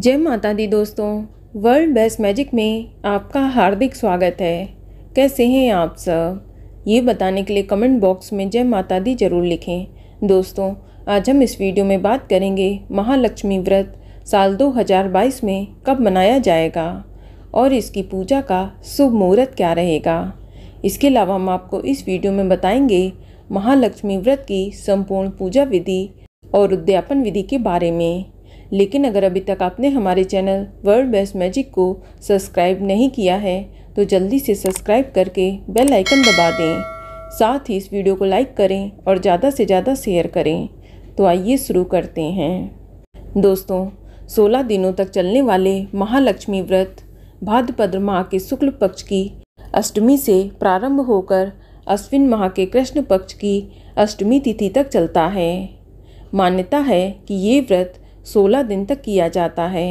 जय माता दी दोस्तों वर्ल्ड बेस्ट मैजिक में आपका हार्दिक स्वागत है कैसे हैं आप सब ये बताने के लिए कमेंट बॉक्स में जय माता दी जरूर लिखें दोस्तों आज हम इस वीडियो में बात करेंगे महालक्ष्मी व्रत साल 2022 में कब मनाया जाएगा और इसकी पूजा का शुभ मुहूर्त क्या रहेगा इसके अलावा हम आपको इस वीडियो में बताएंगे महालक्ष्मी व्रत की संपूर्ण पूजा विधि और उद्यापन विधि के बारे में लेकिन अगर अभी तक आपने हमारे चैनल वर्ल्ड बेस्ट मैजिक को सब्सक्राइब नहीं किया है तो जल्दी से सब्सक्राइब करके बेल आइकन दबा दें साथ ही इस वीडियो को लाइक करें और ज़्यादा से ज़्यादा शेयर करें तो आइए शुरू करते हैं दोस्तों 16 दिनों तक चलने वाले महालक्ष्मी व्रत भाद्रपद माह के शुक्ल पक्ष की अष्टमी से प्रारंभ होकर अश्विन माह के कृष्ण पक्ष की अष्टमी तिथि तक चलता है मान्यता है कि ये व्रत सोलह दिन तक किया जाता है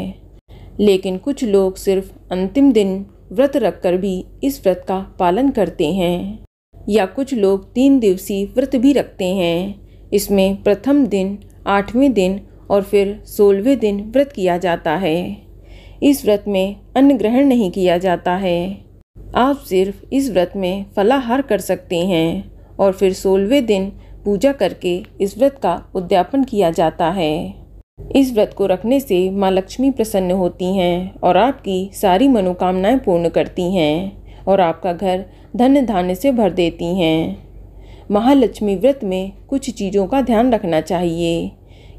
लेकिन कुछ लोग सिर्फ अंतिम दिन व्रत रखकर भी इस व्रत का पालन करते हैं या कुछ लोग तीन दिवसीय व्रत भी रखते हैं इसमें प्रथम दिन आठवें दिन और फिर सोलहवें दिन व्रत किया जाता है इस व्रत में अन्न ग्रहण नहीं किया जाता है आप सिर्फ इस व्रत में फलाहार कर सकते हैं और फिर सोलहवें दिन पूजा करके इस व्रत का उद्यापन किया जाता है इस व्रत को रखने से माँ लक्ष्मी प्रसन्न होती हैं और आपकी सारी मनोकामनाएं पूर्ण करती हैं और आपका घर धन धान्य से भर देती हैं महालक्ष्मी व्रत में कुछ चीज़ों का ध्यान रखना चाहिए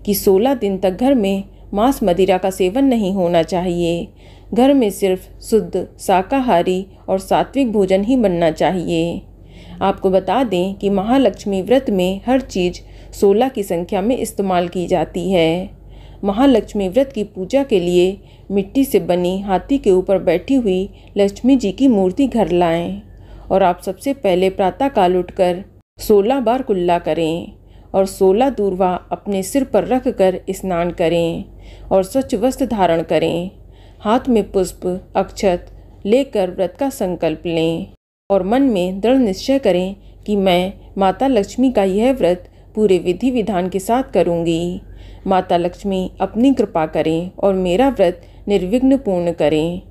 कि 16 दिन तक घर में मांस मदिरा का सेवन नहीं होना चाहिए घर में सिर्फ शुद्ध शाकाहारी और सात्विक भोजन ही बनना चाहिए आपको बता दें कि महालक्ष्मी व्रत में हर चीज़ सोलह की संख्या में इस्तेमाल की जाती है महालक्ष्मी व्रत की पूजा के लिए मिट्टी से बनी हाथी के ऊपर बैठी हुई लक्ष्मी जी की मूर्ति घर लाएं और आप सबसे पहले प्रातःकाल उठकर सोलह बार कुल्ला करें और सोलह दूरवा अपने सिर पर रख कर स्नान करें और स्वच्छ वस्त्र धारण करें हाथ में पुष्प अक्षत लेकर व्रत का संकल्प लें और मन में दृढ़ निश्चय करें कि मैं माता लक्ष्मी का यह व्रत पूरे विधि विधान के साथ करूँगी माता लक्ष्मी अपनी कृपा करें और मेरा व्रत निर्विघ्न पूर्ण करें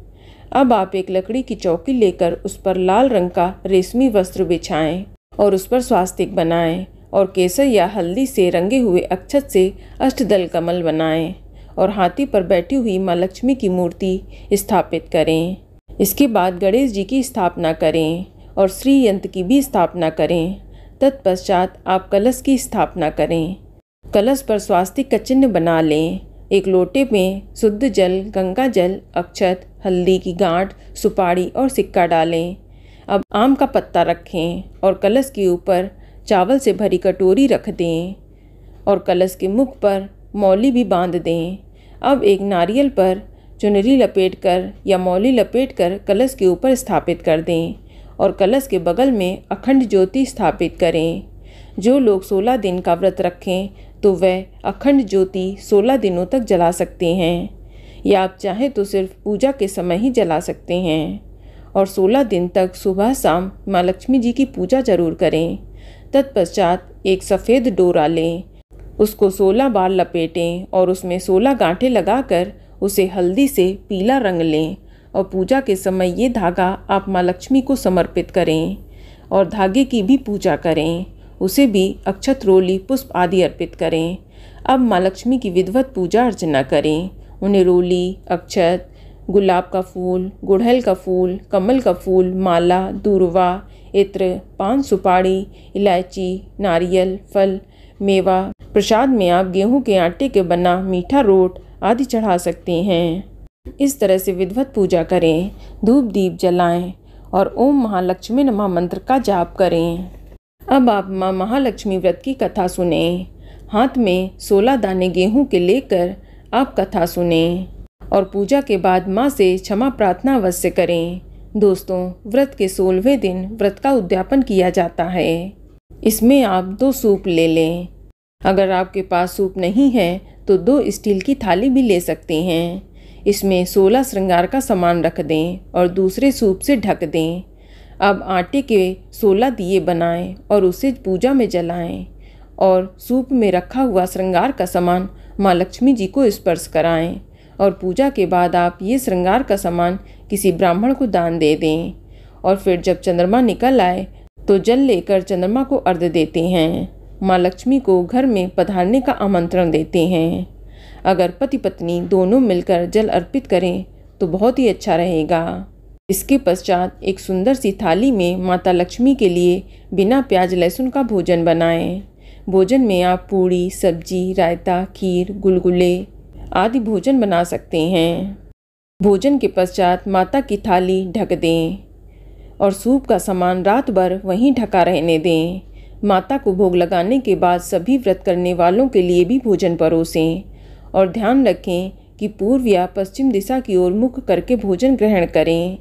अब आप एक लकड़ी की चौकी लेकर उस पर लाल रंग का रेशमी वस्त्र बिछाएं और उस पर स्वास्तिक बनाएं और केसर या हल्दी से रंगे हुए अक्षत से अष्टदल कमल बनाएं और हाथी पर बैठी हुई माँ लक्ष्मी की मूर्ति स्थापित करें इसके बाद गणेश जी की स्थापना करें और श्री यंत्र की भी स्थापना करें तत्पश्चात आप कलश की स्थापना करें कलश पर स्वास्तिक का चिन्ह बना लें एक लोटे में शुद्ध जल गंगा जल अक्षत हल्दी की गांठ सुपारी और सिक्का डालें अब आम का पत्ता रखें और कलश के ऊपर चावल से भरी कटोरी रख दें और कलश के मुख पर मौली भी बांध दें अब एक नारियल पर चुनरी लपेट कर या मौली लपेट कर कलश के ऊपर स्थापित कर दें और कलश के बगल में अखंड ज्योति स्थापित करें जो लोग सोलह दिन का व्रत रखें तो वह अखंड ज्योति सोलह दिनों तक जला सकते हैं या आप चाहें तो सिर्फ पूजा के समय ही जला सकते हैं और सोलह दिन तक सुबह शाम माँ लक्ष्मी जी की पूजा जरूर करें तत्पश्चात एक सफ़ेद डोरा लें उसको सोलह बार लपेटें और उसमें सोलह गांठें लगाकर उसे हल्दी से पीला रंग लें और पूजा के समय ये धागा आप माँ लक्ष्मी को समर्पित करें और धागे की भी पूजा करें उसे भी अक्षत रोली पुष्प आदि अर्पित करें अब माँ लक्ष्मी की विधवत पूजा अर्चना करें उन्हें रोली अक्षत गुलाब का फूल गुड़हल का फूल कमल का फूल माला दूरवा इत्र पान सुपारी इलायची नारियल फल मेवा प्रसाद में आप गेहूं के आटे के बना मीठा रोट आदि चढ़ा सकते हैं इस तरह से विधवत पूजा करें धूप दीप जलाएं और ओम महालक्ष्मी नमा मंत्र का जाप करें अब आप माँ महालक्ष्मी व्रत की कथा सुने हाथ में सोलह दाने गेहूं के लेकर आप कथा सुने और पूजा के बाद माँ से क्षमा प्रार्थना अवश्य करें दोस्तों व्रत के सोलहवें दिन व्रत का उद्यापन किया जाता है इसमें आप दो सूप ले लें अगर आपके पास सूप नहीं है तो दो स्टील की थाली भी ले सकते हैं इसमें सोलह श्रृंगार का सामान रख दें और दूसरे सूप से ढक दें अब आटे के सोलह दिए बनाएं और उसे पूजा में जलाएं और सूप में रखा हुआ श्रृंगार का सामान माँ लक्ष्मी जी को स्पर्श कराएं और पूजा के बाद आप ये श्रृंगार का सामान किसी ब्राह्मण को दान दे दें और फिर जब चंद्रमा निकल आए तो जल लेकर चंद्रमा को अर्घ देते हैं माँ लक्ष्मी को घर में पधारने का आमंत्रण देते हैं अगर पति पत्नी दोनों मिलकर जल अर्पित करें तो बहुत ही अच्छा रहेगा इसके पश्चात एक सुंदर सी थाली में माता लक्ष्मी के लिए बिना प्याज लहसुन का भोजन बनाएं भोजन में आप पूड़ी सब्जी रायता खीर गुलगुले आदि भोजन बना सकते हैं भोजन के पश्चात माता की थाली ढक दें और सूप का सामान रात भर वहीं ढका रहने दें माता को भोग लगाने के बाद सभी व्रत करने वालों के लिए भी भोजन परोसें और ध्यान रखें कि पूर्व या पश्चिम दिशा की ओर मुख करके भोजन ग्रहण करें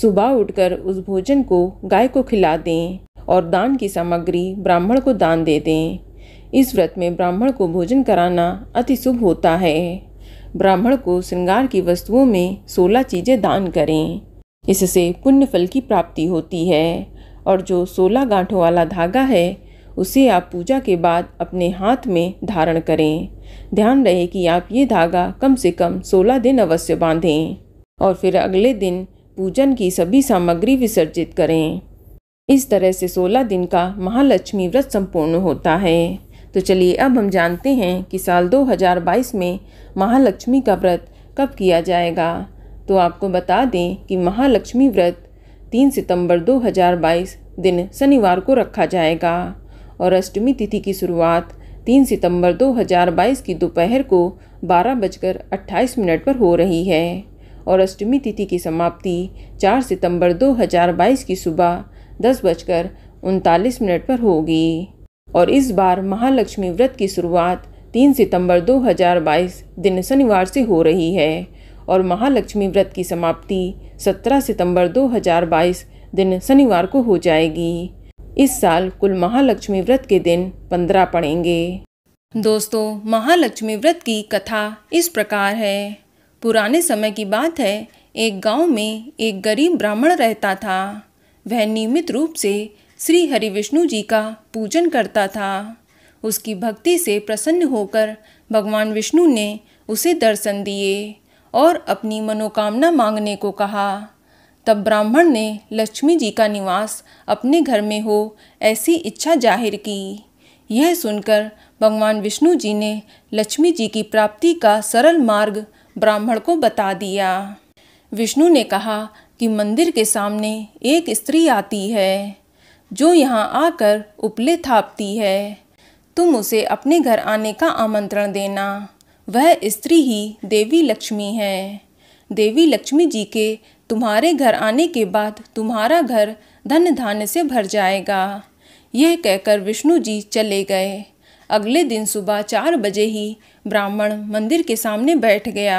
सुबह उठकर उस भोजन को गाय को खिला दें और दान की सामग्री ब्राह्मण को दान दे दें इस व्रत में ब्राह्मण को भोजन कराना अति शुभ होता है ब्राह्मण को श्रृंगार की वस्तुओं में सोलह चीज़ें दान करें इससे पुण्य फल की प्राप्ति होती है और जो सोलह गांठों वाला धागा है उसे आप पूजा के बाद अपने हाथ में धारण करें ध्यान रहे कि आप ये धागा कम से कम सोलह दिन अवश्य बांधें और फिर अगले दिन पूजन की सभी सामग्री विसर्जित करें इस तरह से 16 दिन का महालक्ष्मी व्रत संपूर्ण होता है तो चलिए अब हम जानते हैं कि साल 2022 में महालक्ष्मी का व्रत कब किया जाएगा तो आपको बता दें कि महालक्ष्मी व्रत 3 सितंबर 2022 दिन शनिवार को रखा जाएगा और अष्टमी तिथि की शुरुआत 3 सितंबर 2022 की दोपहर को बारह बजकर अट्ठाईस मिनट पर हो रही है और अष्टमी तिथि की समाप्ति 4 सितंबर 2022 की सुबह दस बजकर उनतालीस मिनट पर होगी और इस बार महालक्ष्मी व्रत की शुरुआत 3 सितंबर 2022 दिन शनिवार से हो रही है और महालक्ष्मी व्रत की समाप्ति 17 सितंबर 2022 दिन शनिवार को हो जाएगी इस साल कुल महालक्ष्मी व्रत के दिन पंद्रह पड़ेंगे दोस्तों महालक्ष्मी व्रत की कथा इस प्रकार है पुराने समय की बात है एक गांव में एक गरीब ब्राह्मण रहता था वह नियमित रूप से श्री हरि विष्णु जी का पूजन करता था उसकी भक्ति से प्रसन्न होकर भगवान विष्णु ने उसे दर्शन दिए और अपनी मनोकामना मांगने को कहा तब ब्राह्मण ने लक्ष्मी जी का निवास अपने घर में हो ऐसी इच्छा जाहिर की यह सुनकर भगवान विष्णु जी ने लक्ष्मी जी की प्राप्ति का सरल मार्ग ब्राह्मण को बता दिया विष्णु ने कहा कि मंदिर के सामने एक स्त्री आती है जो यहाँ आकर उपले थापती है तुम उसे अपने घर आने का आमंत्रण देना वह स्त्री ही देवी लक्ष्मी है देवी लक्ष्मी जी के तुम्हारे घर आने के बाद तुम्हारा घर धन धान्य से भर जाएगा यह कहकर विष्णु जी चले गए अगले दिन सुबह चार बजे ही ब्राह्मण मंदिर के सामने बैठ गया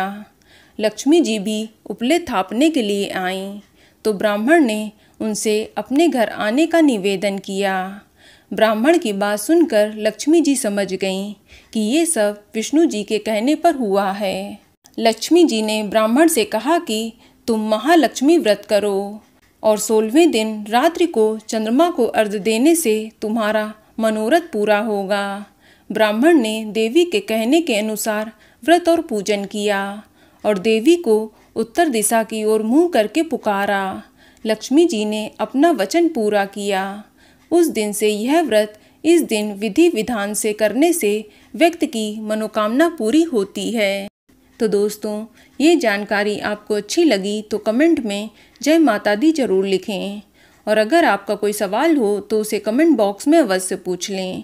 लक्ष्मी जी भी उपले थापने के लिए आईं तो ब्राह्मण ने उनसे अपने घर आने का निवेदन किया ब्राह्मण की बात सुनकर लक्ष्मी जी समझ गईं कि ये सब विष्णु जी के कहने पर हुआ है लक्ष्मी जी ने ब्राह्मण से कहा कि तुम महालक्ष्मी व्रत करो और सोलहवें दिन रात्रि को चंद्रमा को अर्ध देने से तुम्हारा मनोरथ पूरा होगा ब्राह्मण ने देवी के कहने के अनुसार व्रत और पूजन किया और देवी को उत्तर दिशा की ओर मुंह करके पुकारा लक्ष्मी जी ने अपना वचन पूरा किया उस दिन से यह व्रत इस दिन विधि विधान से करने से व्यक्ति की मनोकामना पूरी होती है तो दोस्तों ये जानकारी आपको अच्छी लगी तो कमेंट में जय माता दी जरूर लिखें और अगर आपका कोई सवाल हो तो उसे कमेंट बॉक्स में अवश्य पूछ लें